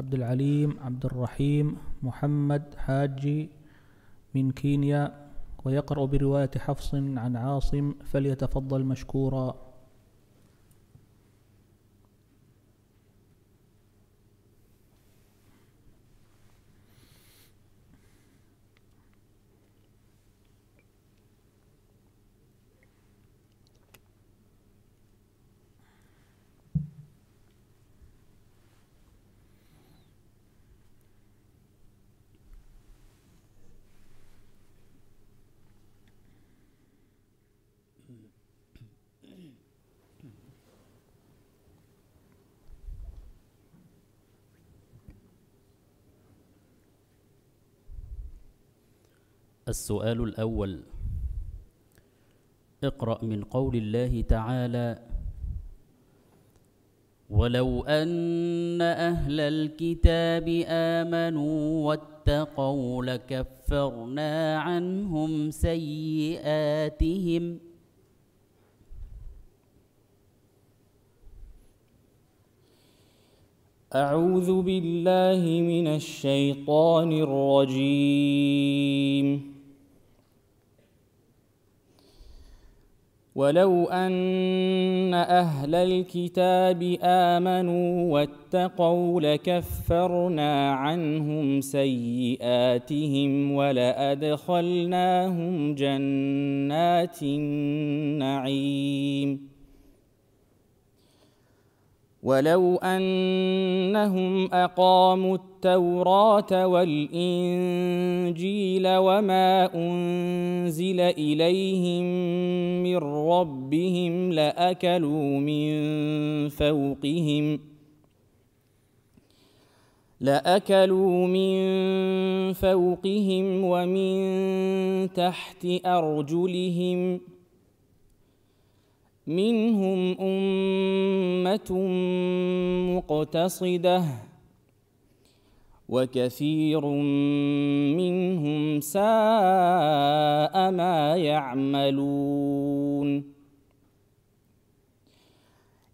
عبد العليم عبد الرحيم محمد حاجي من كينيا ويقرأ برواية حفص عن عاصم فليتفضل مشكورا السؤال الأول اقرأ من قول الله تعالى ولو أن أهل الكتاب آمنوا واتقوا لكفرنا عنهم سيئاتهم أعوذ بالله من الشيطان الرجيم ولو ان اهل الكتاب امنوا واتقوا لكفرنا عنهم سيئاتهم ولادخلناهم جنات النعيم ولو انهم اقاموا التوراه والانجيل وما انزل اليهم من ربهم لاكلوا من فوقهم لاكلوا من فوقهم ومن تحت ارجلهم منهم أمة مقتصدة وكثير منهم ساء ما يعملون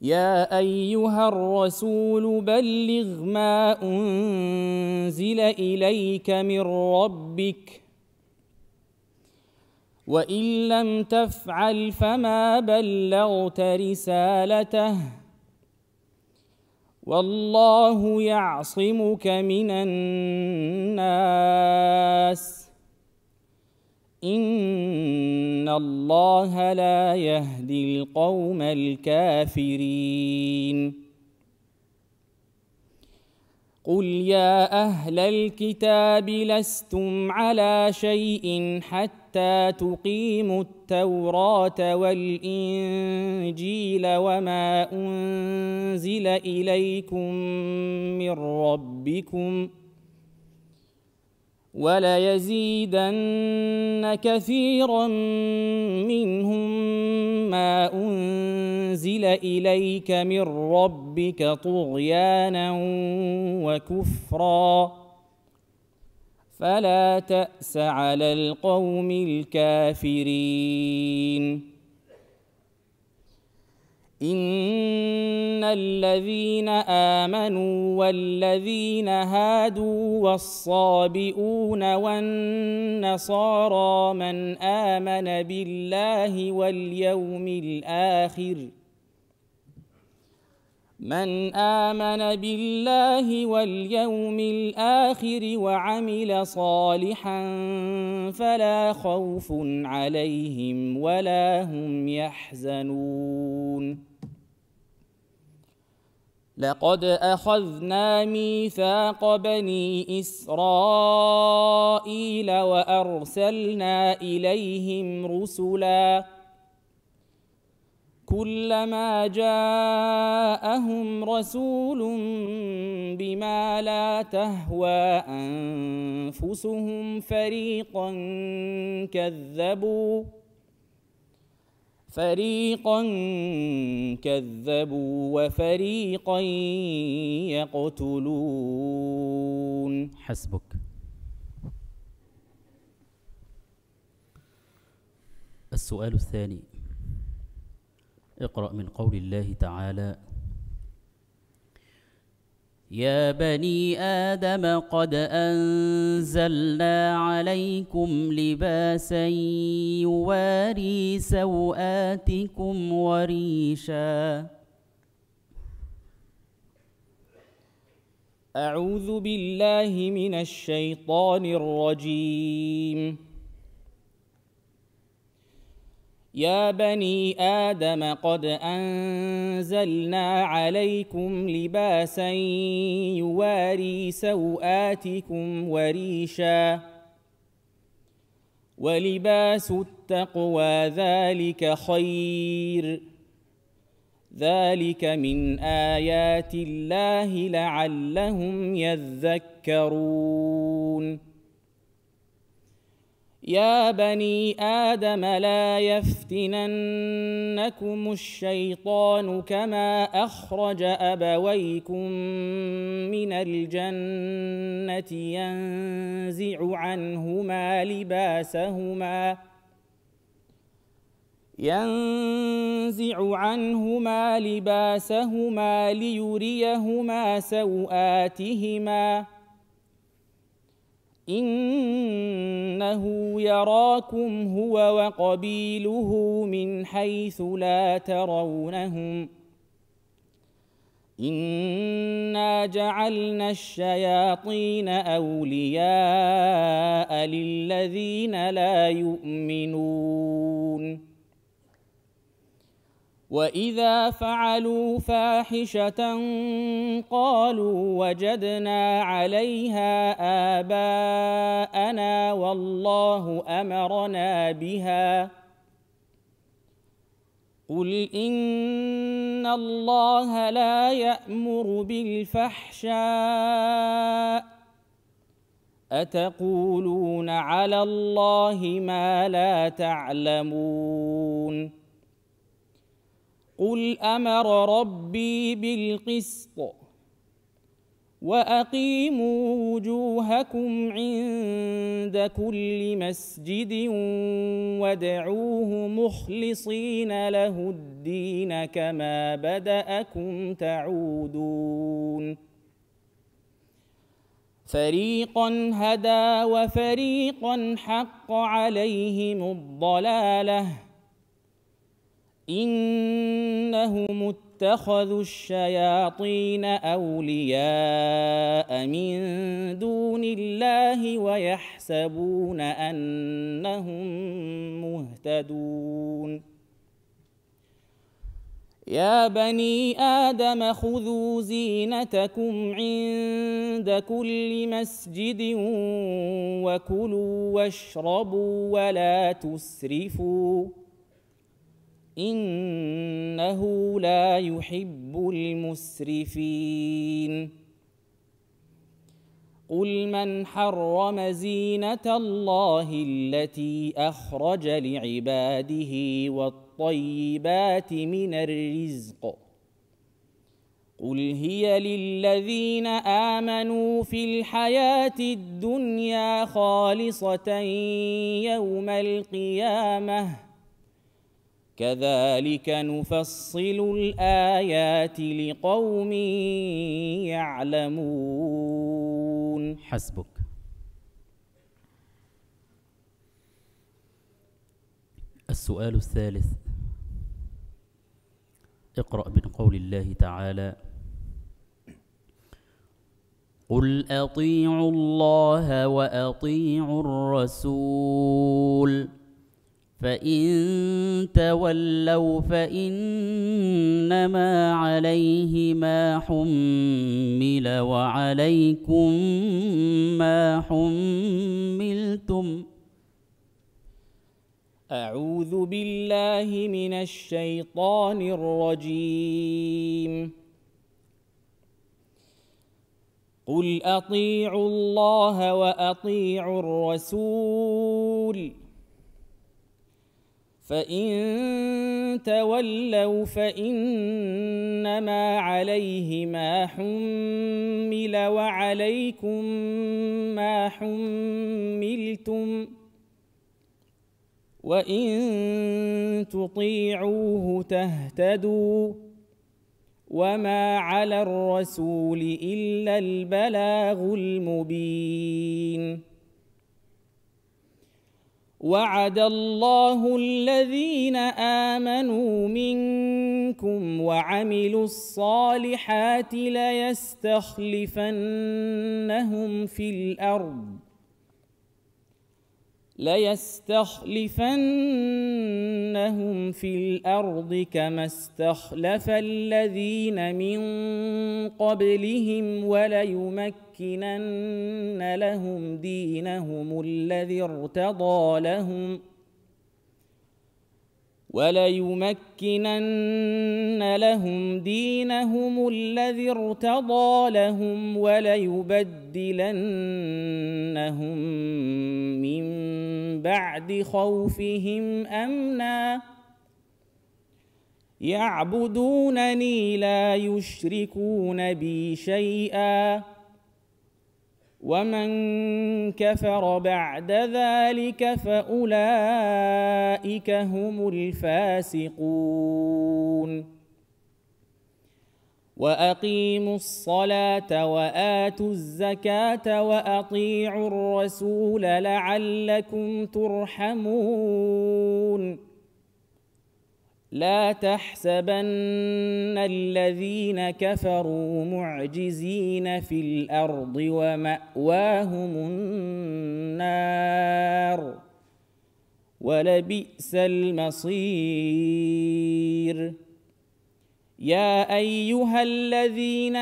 يا ايها الرسول بلغ ما انزل اليك من ربك وان لم تفعل فما بلغت رسالته والله يعصمك من الناس ان الله لا يهدي القوم الكافرين قل يا اهل الكتاب لستم على شيء حتى تقيموا التوراة والإنجيل وما أنزل إليكم من ربكم وليزيدن كثيرا منهم ما أنزل إليك من ربك طغيانا وكفراً فلا تاس على القوم الكافرين ان الذين امنوا والذين هادوا والصابئون والنصارى من امن بالله واليوم الاخر من آمن بالله واليوم الآخر وعمل صالحا فلا خوف عليهم ولا هم يحزنون لقد أخذنا ميثاق بني إسرائيل وأرسلنا إليهم رسلاً كلما جاءهم رسول بما لا تهوى انفسهم فريقا كذبوا فريقا كذبوا وفريقا يقتلون حسبك السؤال الثاني اقرأ من قول الله تعالى يا بني آدم قد أنزلنا عليكم لباسا يواري سوآتكم وريشا أعوذ بالله من الشيطان الرجيم يا بني ادم قد انزلنا عليكم لباسا يواري سواتكم وريشا ولباس التقوى ذلك خير ذلك من ايات الله لعلهم يذكرون يا بني ادم لا يفتننكم الشيطان كما اخرج ابويكم من الجنه ينزع عنهما لباسهما ينزع عنهما لباسهما ليريهما سواتهما انه يراكم هو وقبيله من حيث لا ترونهم انا جعلنا الشياطين اولياء للذين لا يؤمنون واذا فعلوا فاحشه قالوا وجدنا عليها اباءنا والله امرنا بها قل ان الله لا يامر بالفحشاء اتقولون على الله ما لا تعلمون قل امر ربي بالقسط واقيموا وجوهكم عند كل مسجد وادعوه مخلصين له الدين كما بداكم تعودون فريقا هدى وفريقا حق عليهم الضلاله انهم اتخذوا الشياطين اولياء من دون الله ويحسبون انهم مهتدون يا بني آدم خذوا زينتكم عند كل مسجد وكلوا واشربوا ولا تسرفوا انه لا يحب المسرفين قل من حرم زينه الله التي اخرج لعباده والطيبات من الرزق قل هي للذين امنوا في الحياه الدنيا خالصه يوم القيامه كذلك نفصل الايات لقوم يعلمون حسبك السؤال الثالث اقرا من قول الله تعالى قل اطيعوا الله واطيعوا الرسول فإن تولوا فإنما عليه ما حمل وعليكم ما حملتم أعوذ بالله من الشيطان الرجيم قل أطيعوا الله وأطيعوا الرسول فإن تولوا فإنما عليه ما حمل وعليكم ما حملتم وإن تطيعوه تهتدوا وما على الرسول إلا البلاغ المبين وعد الله الذين امنوا منكم وعملوا الصالحات ليستخلفنهم في الارض ليستخلفنهم في الارض كما استخلف الذين من قبلهم وليمكنن لهم دينهم الذي ارتضى لهم ۖ وليمكنن لهم دينهم الذي ارتضى لهم وليبدلنهم من بعد خوفهم امنا يعبدونني لا يشركون بي شيئا ومن كفر بعد ذلك فاولئك هم الفاسقون واقيموا الصلاه واتوا الزكاه واطيعوا الرسول لعلكم ترحمون لا تحسبن الذين كفروا معجزين في الارض وماواهم النار ولبئس المصير يا ايها الذين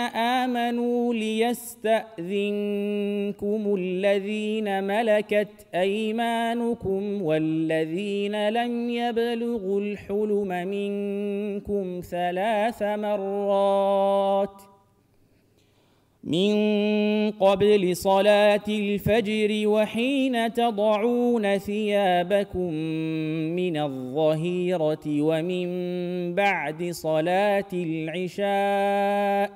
امنوا ليستاذنكم الذين ملكت ايمانكم والذين لم يبلغوا الحلم منكم ثلاث مرات ۖ من قبل صلاة الفجر وحين تضعون ثيابكم من الظهيرة ومن بعد صلاة العشاء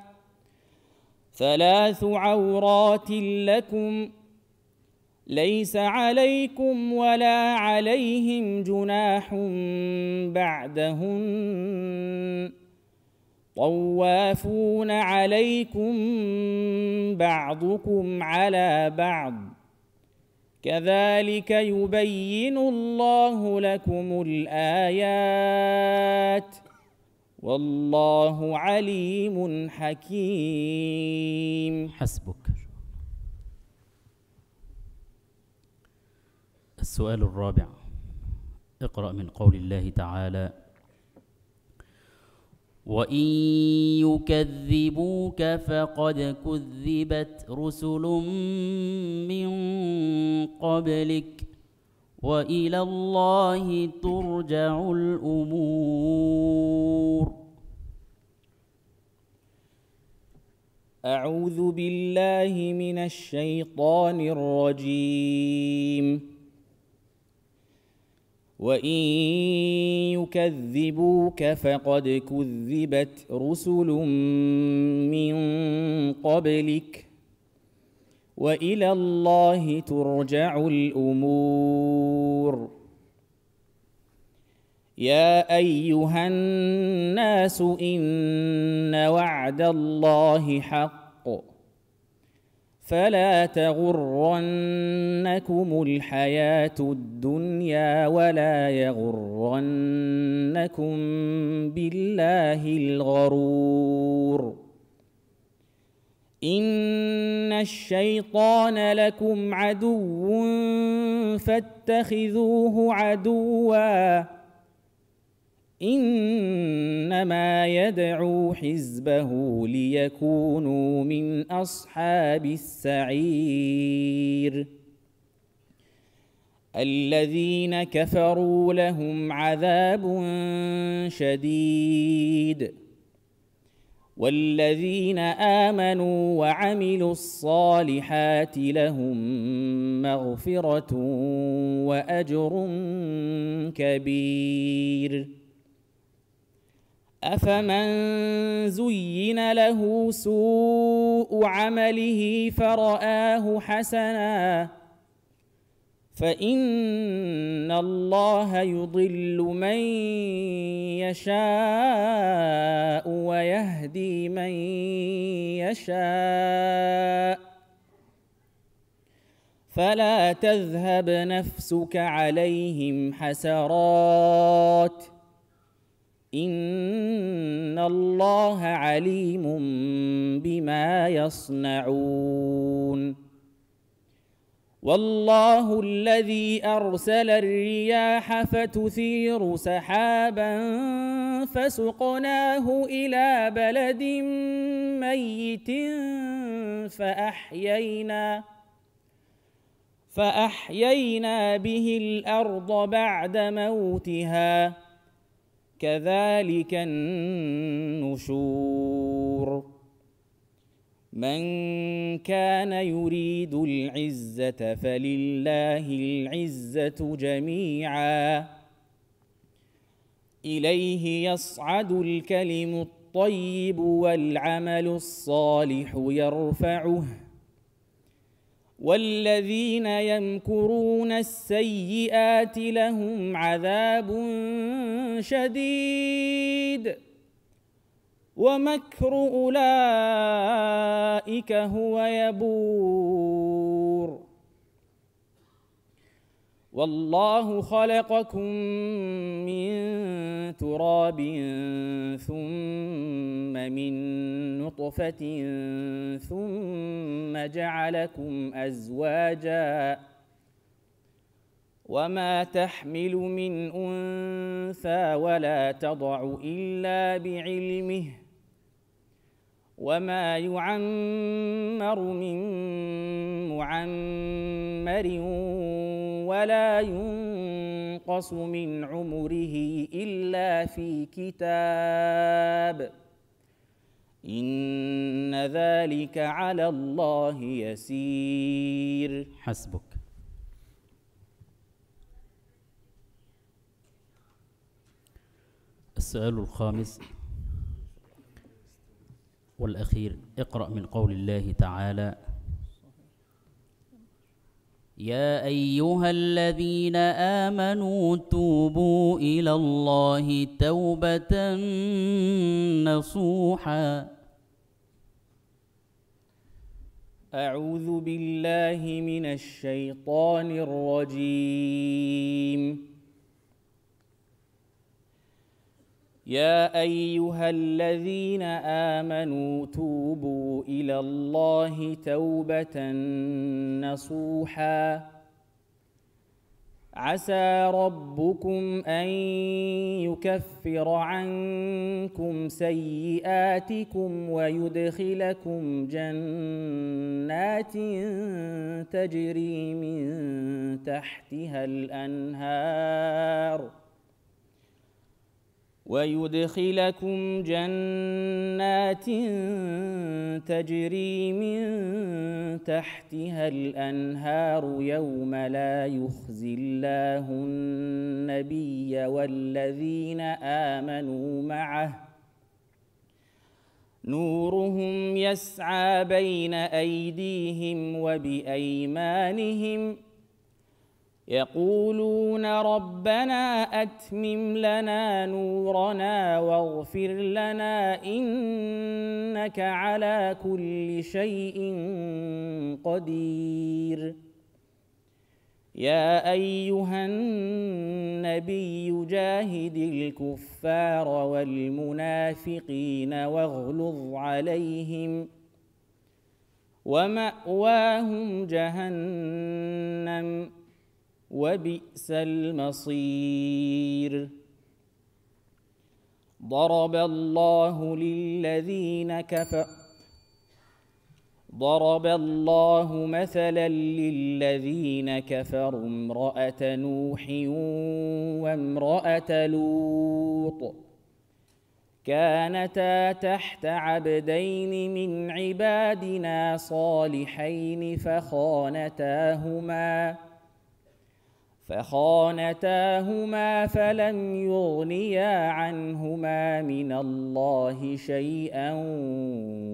ثلاث عورات لكم ليس عليكم ولا عليهم جناح بعدهن طوافون عليكم بعضكم على بعض كذلك يبين الله لكم الايات والله عليم حكيم حسبك السؤال الرابع اقرا من قول الله تعالى وإن يكذبوك فقد كذبت رسل من قبلك وإلى الله ترجع الأمور أعوذ بالله من الشيطان الرجيم وان يكذبوك فقد كذبت رسل من قبلك والى الله ترجع الامور يا ايها الناس ان وعد الله حق فلا تغرنكم الحياة الدنيا ولا يغرنكم بالله الغرور إن الشيطان لكم عدو فاتخذوه عدواً انما يدعو حزبه ليكونوا من اصحاب السعير الذين كفروا لهم عذاب شديد والذين امنوا وعملوا الصالحات لهم مغفره واجر كبير افمن زين له سوء عمله فراه حسنا فان الله يضل من يشاء ويهدي من يشاء فلا تذهب نفسك عليهم حسرات ۖ ان الله عليم بما يصنعون والله الذي ارسل الرياح فتثير سحابا فسقناه الى بلد ميت فاحيينا فاحيينا به الارض بعد موتها كذلك النشور من كان يريد العزه فلله العزه جميعا اليه يصعد الكلم الطيب والعمل الصالح يرفعه والذين يمكرون السيئات لهم عذاب شديد ومكر اولئك هو يبور والله خلقكم من تراب ثم من نطفة ثم جعلكم أزواجا وما تحمل من أنثى ولا تضع إلا بعلمه وما يعمر من معمر ولا ينقص من عمره الا في كتاب ان ذلك على الله يسير حسبك السؤال الخامس والاخير اقرا من قول الله تعالى يا ايها الذين امنوا توبوا الى الله توبه نصوحا اعوذ بالله من الشيطان الرجيم يا ايها الذين امنوا توبوا الى الله توبه نصوحا عسى ربكم ان يكفر عنكم سيئاتكم ويدخلكم جنات تجري من تحتها الانهار ويدخلكم جنات تجري من تحتها الانهار يوم لا يخزي الله النبي والذين امنوا معه نورهم يسعى بين ايديهم وبايمانهم يقولون ربنا اتمم لنا نورنا واغفر لنا انك على كل شيء قدير يا ايها النبي جاهد الكفار والمنافقين واغلظ عليهم وماواهم جهنم وبئس المصير ضرب الله للذين كفروا ضرب الله مثلا للذين كفروا امرأة نوح وامرأة لوط كانتا تحت عبدين من عبادنا صالحين فخانتاهما فخانتاهما فلم يغنيا عنهما من الله شيئا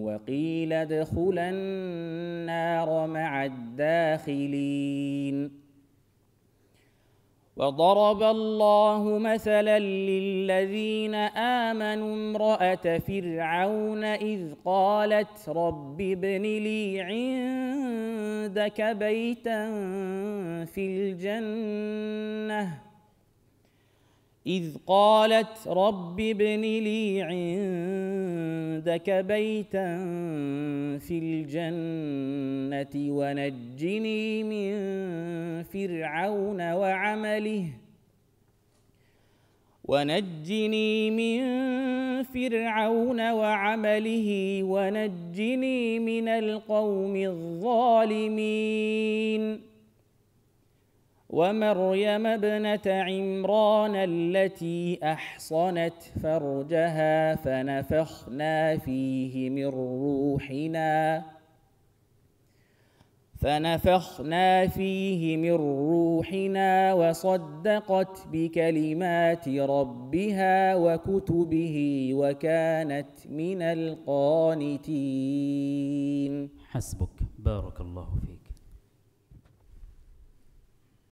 وقيل ادخلا النار مع الداخلين وضرب الله مثلا للذين آمنوا امرأة فرعون إذ قالت رب ابن لي عندك بيتا في الجنة إذ قالت رب ابن لي عندك بيتا في الجنة ونجني من فرعون وعمله ونجني من فرعون وعمله ونجني من القوم الظالمين ومريم ابنه عمران التي احصنت فرجها فنفخنا فيه من روحنا فنفخنا فيه من روحنا وصدقت بكلمات ربها وكتبه وكانت من القانتين حسبك بارك الله فيك